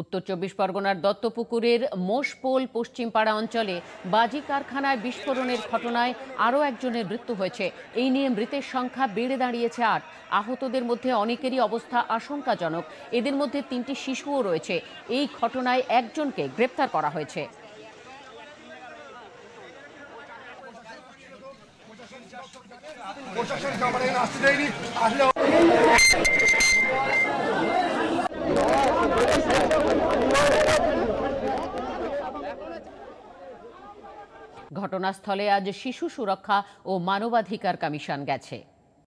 উত্তর চব্বিশ পরগনার দত্তপুকুরের মোষপোল পশ্চিমপাড়া অঞ্চলে বাজি কারখানায় বিস্ফোরণের ঘটনায় আরও একজনের মৃত্যু হয়েছে এই নিয়ে মৃতের সংখ্যা বেড়ে দাঁড়িয়েছে আট আহতদের মধ্যে অনেকেরই অবস্থা আশঙ্কাজনক এদের মধ্যে তিনটি শিশুও রয়েছে এই ঘটনায় একজনকে গ্রেপ্তার করা হয়েছে ঘটনাস্থলে আজ শিশু সুরক্ষা ও মানবাধিকার কমিশন গেছে